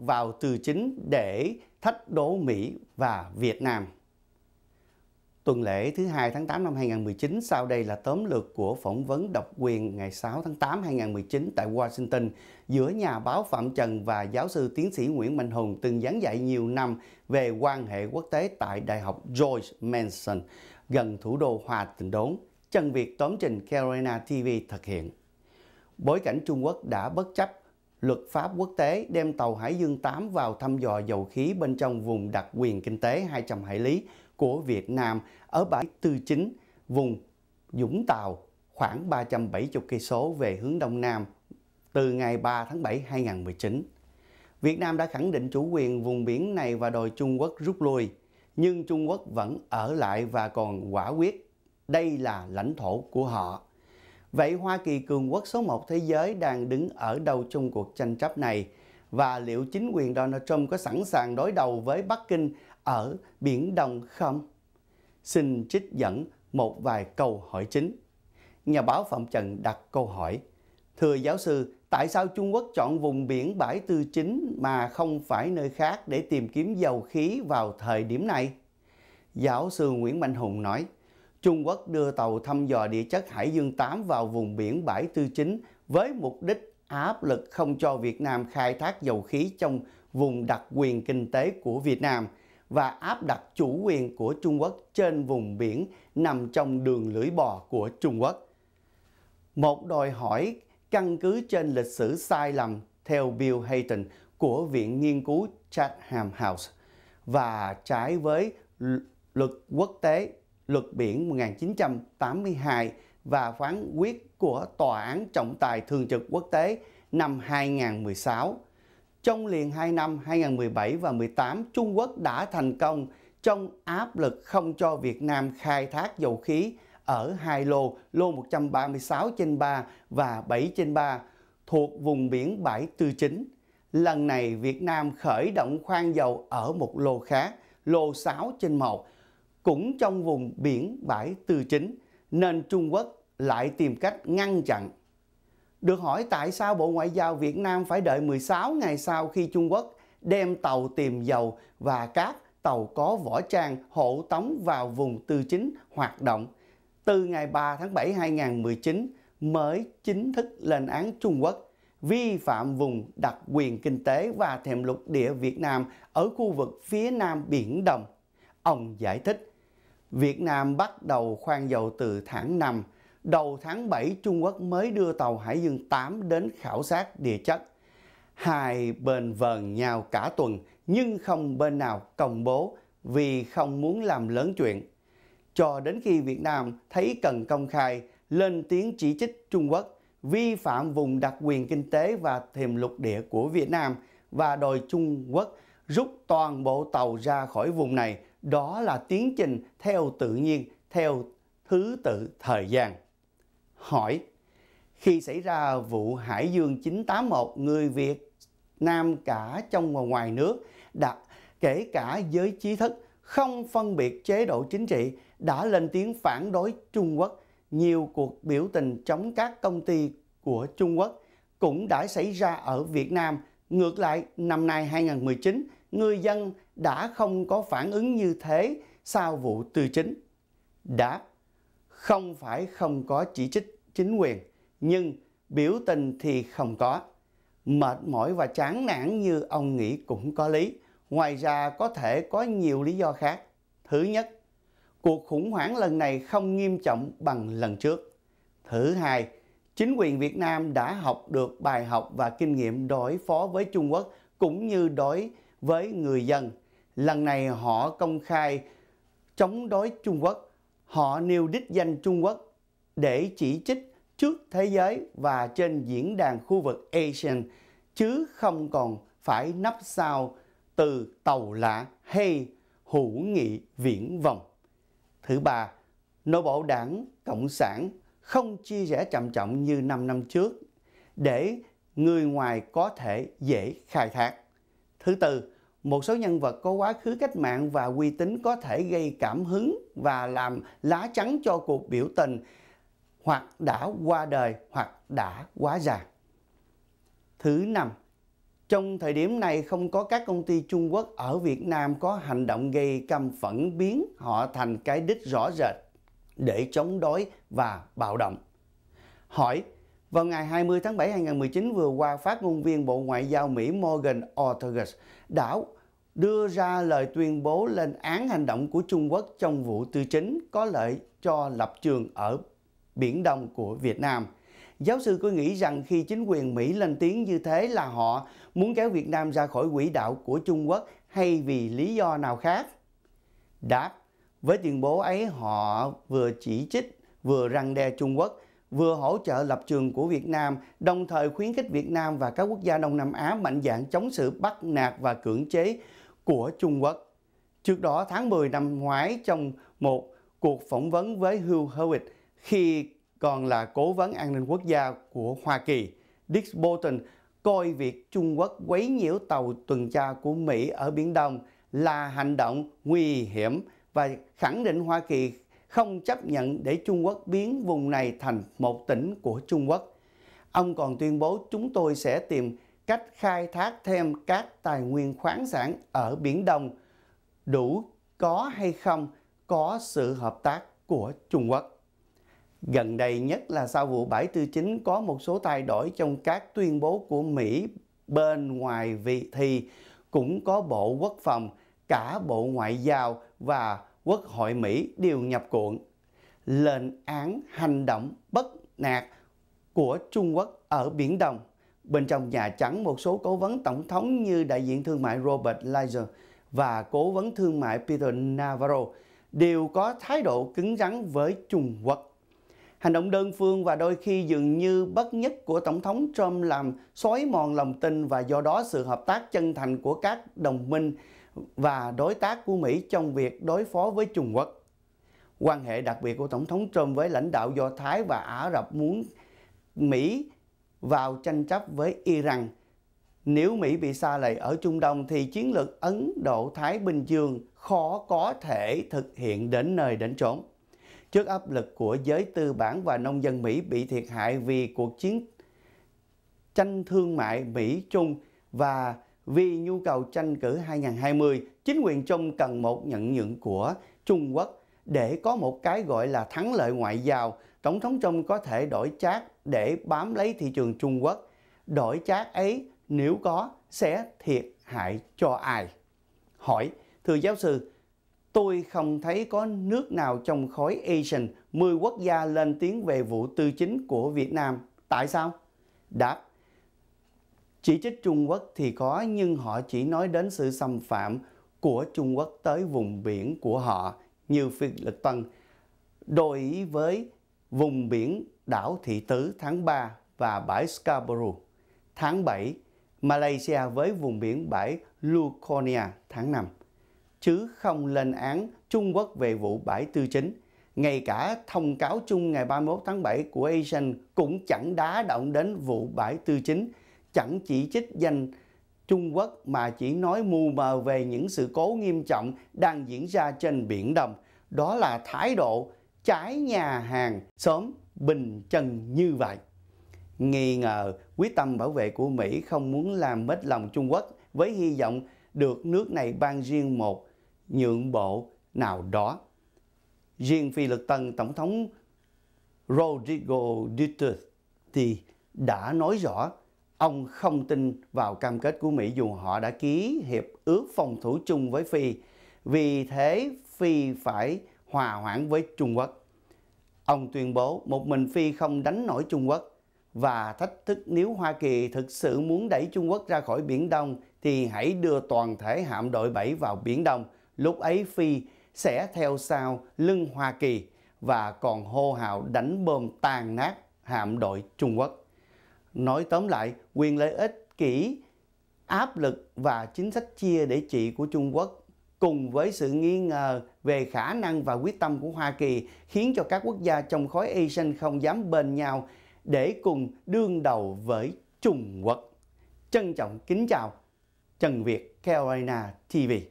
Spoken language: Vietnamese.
vào từ chính để thách đố Mỹ và Việt Nam. Tuần lễ thứ hai tháng 8 năm 2019, sau đây là tóm lược của phỏng vấn độc quyền ngày 6 tháng 8 năm 2019 tại Washington giữa nhà báo Phạm Trần và giáo sư tiến sĩ Nguyễn Minh Hùng từng giảng dạy nhiều năm về quan hệ quốc tế tại Đại học George Mason gần thủ đô Hòa Tịnh Đốn. Trần Việt tóm trình Carolina TV thực hiện. Bối cảnh Trung Quốc đã bất chấp luật pháp quốc tế đem tàu Hải Dương 8 vào thăm dò dầu khí bên trong vùng đặc quyền kinh tế 200 hải lý của Việt Nam ở bãi Tư Chính, vùng Dũng Tàu khoảng 370 cây số về hướng đông nam từ ngày 3 tháng 7 2019. Việt Nam đã khẳng định chủ quyền vùng biển này và đòi Trung Quốc rút lui, nhưng Trung Quốc vẫn ở lại và còn quả quyết đây là lãnh thổ của họ. Vậy Hoa Kỳ cường quốc số 1 thế giới đang đứng ở đầu trong cuộc tranh chấp này và liệu chính quyền Donald Trump có sẵn sàng đối đầu với Bắc Kinh ở Biển Đông không? Xin trích dẫn một vài câu hỏi chính. Nhà báo Phạm Trần đặt câu hỏi. Thưa giáo sư, tại sao Trung Quốc chọn vùng biển bãi tư chính mà không phải nơi khác để tìm kiếm dầu khí vào thời điểm này? Giáo sư Nguyễn Mạnh Hùng nói, Trung Quốc đưa tàu thăm dò địa chất Hải Dương 8 vào vùng biển bãi Tư Chính với mục đích áp lực không cho Việt Nam khai thác dầu khí trong vùng đặc quyền kinh tế của Việt Nam và áp đặt chủ quyền của Trung Quốc trên vùng biển nằm trong đường lưỡi bò của Trung Quốc. Một đòi hỏi căn cứ trên lịch sử sai lầm theo Bill Hayton của Viện Nghiên cứu Chatham House và trái với luật quốc tế luật biển 1982 và phán quyết của Tòa án Trọng tài Thường trực Quốc tế năm 2016. Trong liền hai năm 2017 và 2018, Trung Quốc đã thành công trong áp lực không cho Việt Nam khai thác dầu khí ở hai lô, lô 136 trên 3 và 7 trên 3 thuộc vùng biển bãi Tư Chính. Lần này Việt Nam khởi động khoan dầu ở một lô khác, lô 6 trên 1, cũng trong vùng biển bãi từ Chính nên Trung Quốc lại tìm cách ngăn chặn. Được hỏi tại sao Bộ Ngoại giao Việt Nam phải đợi 16 ngày sau khi Trung Quốc đem tàu tìm dầu và các tàu có võ trang hộ tống vào vùng từ Chính hoạt động từ ngày 3 tháng 7 2019 mới chính thức lên án Trung Quốc vi phạm vùng đặc quyền kinh tế và thềm lục địa Việt Nam ở khu vực phía nam Biển Đông. Ông giải thích Việt Nam bắt đầu khoan dầu từ tháng 5. Đầu tháng 7, Trung Quốc mới đưa tàu Hải Dương 8 đến khảo sát địa chất. Hai bên vờn nhau cả tuần nhưng không bên nào công bố vì không muốn làm lớn chuyện. Cho đến khi Việt Nam thấy cần công khai, lên tiếng chỉ trích Trung Quốc vi phạm vùng đặc quyền kinh tế và thềm lục địa của Việt Nam và đòi Trung Quốc rút toàn bộ tàu ra khỏi vùng này đó là tiến trình theo tự nhiên, theo thứ tự thời gian. Hỏi, khi xảy ra vụ Hải Dương 981, người Việt Nam cả trong và ngoài nước, đã, kể cả giới trí thức, không phân biệt chế độ chính trị, đã lên tiếng phản đối Trung Quốc. Nhiều cuộc biểu tình chống các công ty của Trung Quốc cũng đã xảy ra ở Việt Nam. Ngược lại, năm nay 2019, người dân đã không có phản ứng như thế sau vụ tư chính? Đáp, không phải không có chỉ trích chính quyền, nhưng biểu tình thì không có. Mệt mỏi và chán nản như ông nghĩ cũng có lý. Ngoài ra có thể có nhiều lý do khác. Thứ nhất, cuộc khủng hoảng lần này không nghiêm trọng bằng lần trước. Thứ hai, chính quyền Việt Nam đã học được bài học và kinh nghiệm đối phó với Trung Quốc cũng như đối với người dân Lần này họ công khai chống đối Trung Quốc, họ nêu đích danh Trung Quốc để chỉ trích trước thế giới và trên diễn đàn khu vực ASEAN chứ không còn phải nắp sao từ tàu lạ hay hữu nghị viễn vọng. Thứ ba, nội bộ đảng Cộng sản không chia rẽ chậm trọng như 5 năm trước để người ngoài có thể dễ khai thác. Thứ tư, một số nhân vật có quá khứ cách mạng và uy tín có thể gây cảm hứng và làm lá chắn cho cuộc biểu tình hoặc đã qua đời hoặc đã quá già. Thứ năm, trong thời điểm này không có các công ty Trung Quốc ở Việt Nam có hành động gây căm phẫn biến họ thành cái đích rõ rệt để chống đối và bạo động. Hỏi, vào ngày 20 tháng 7 năm 2019 vừa qua, phát ngôn viên Bộ Ngoại giao Mỹ Morgan Ortagus đã đưa ra lời tuyên bố lên án hành động của Trung Quốc trong vụ tư chính có lợi cho lập trường ở Biển Đông của Việt Nam. Giáo sư có nghĩ rằng khi chính quyền Mỹ lên tiếng như thế là họ muốn kéo Việt Nam ra khỏi quỹ đạo của Trung Quốc hay vì lý do nào khác? Đáp, với tuyên bố ấy họ vừa chỉ trích vừa răng đe Trung Quốc – vừa hỗ trợ lập trường của Việt Nam, đồng thời khuyến khích Việt Nam và các quốc gia Đông Nam Á mạnh dạn chống sự bắt nạt và cưỡng chế của Trung Quốc. Trước đó, tháng 10 năm ngoái, trong một cuộc phỏng vấn với Hugh Hewitt khi còn là cố vấn an ninh quốc gia của Hoa Kỳ, Dick Bolton coi việc Trung Quốc quấy nhiễu tàu tuần tra của Mỹ ở Biển Đông là hành động nguy hiểm và khẳng định Hoa Kỳ không chấp nhận để Trung Quốc biến vùng này thành một tỉnh của Trung Quốc. Ông còn tuyên bố chúng tôi sẽ tìm cách khai thác thêm các tài nguyên khoáng sản ở Biển Đông. Đủ có hay không có sự hợp tác của Trung Quốc. Gần đây nhất là sau vụ tư chính có một số thay đổi trong các tuyên bố của Mỹ bên ngoài vị thì cũng có Bộ Quốc phòng, cả Bộ Ngoại giao và Quốc hội Mỹ đều nhập cuộn. Lệnh án hành động bất nạt của Trung Quốc ở Biển Đông. Bên trong Nhà Trắng, một số cố vấn tổng thống như đại diện thương mại Robert Lighthizer và cố vấn thương mại Peter Navarro đều có thái độ cứng rắn với Trung Quốc. Hành động đơn phương và đôi khi dường như bất nhất của Tổng thống Trump làm xói mòn lòng tin và do đó sự hợp tác chân thành của các đồng minh và đối tác của Mỹ trong việc đối phó với Trung Quốc. Quan hệ đặc biệt của Tổng thống Trump với lãnh đạo Do Thái và Ả Rập muốn Mỹ vào tranh chấp với Iran. Nếu Mỹ bị xa lầy ở Trung Đông thì chiến lược Ấn Độ-Thái Bình Dương khó có thể thực hiện đến nơi đến chốn. Trước áp lực của giới tư bản và nông dân Mỹ bị thiệt hại vì cuộc chiến tranh thương mại Mỹ-Trung và vì nhu cầu tranh cử 2020, chính quyền Trung cần một nhận nhượng của Trung Quốc để có một cái gọi là thắng lợi ngoại giao. Tổng thống Trung có thể đổi chát để bám lấy thị trường Trung Quốc. Đổi chát ấy nếu có sẽ thiệt hại cho ai? Hỏi, thưa giáo sư, tôi không thấy có nước nào trong khối ASEAN 10 quốc gia lên tiếng về vụ tư chính của Việt Nam. Tại sao? Đáp, chỉ trích Trung Quốc thì có nhưng họ chỉ nói đến sự xâm phạm của Trung Quốc tới vùng biển của họ như Phi Lực Tân. Đối với vùng biển đảo Thị Tứ tháng 3 và bãi Scarborough tháng 7, Malaysia với vùng biển bãi Luconia tháng 5, chứ không lên án Trung Quốc về vụ bãi tư chính. Ngay cả thông cáo chung ngày 31 tháng 7 của Asian cũng chẳng đá động đến vụ bãi tư chính chẳng chỉ trích danh Trung Quốc mà chỉ nói mù mờ về những sự cố nghiêm trọng đang diễn ra trên Biển Đông. Đó là thái độ trái nhà hàng sớm bình chân như vậy. Nghi ngờ quyết tâm bảo vệ của Mỹ không muốn làm mất lòng Trung Quốc với hy vọng được nước này ban riêng một nhượng bộ nào đó. Riêng phi lực tân Tổng thống Rodrigo Duterte thì đã nói rõ Ông không tin vào cam kết của Mỹ dù họ đã ký hiệp ước phòng thủ chung với Phi. Vì thế, Phi phải hòa hoãn với Trung Quốc. Ông tuyên bố một mình Phi không đánh nổi Trung Quốc và thách thức nếu Hoa Kỳ thực sự muốn đẩy Trung Quốc ra khỏi Biển Đông thì hãy đưa toàn thể hạm đội 7 vào Biển Đông. Lúc ấy Phi sẽ theo sau lưng Hoa Kỳ và còn hô hào đánh bom tàn nát hạm đội Trung Quốc. Nói tóm lại, quyền lợi ích kỹ, áp lực và chính sách chia để trị của Trung Quốc cùng với sự nghi ngờ về khả năng và quyết tâm của Hoa Kỳ khiến cho các quốc gia trong khối ASEAN không dám bên nhau để cùng đương đầu với Trung Quốc. Trân trọng kính chào, Trần Việt, Carolina TV.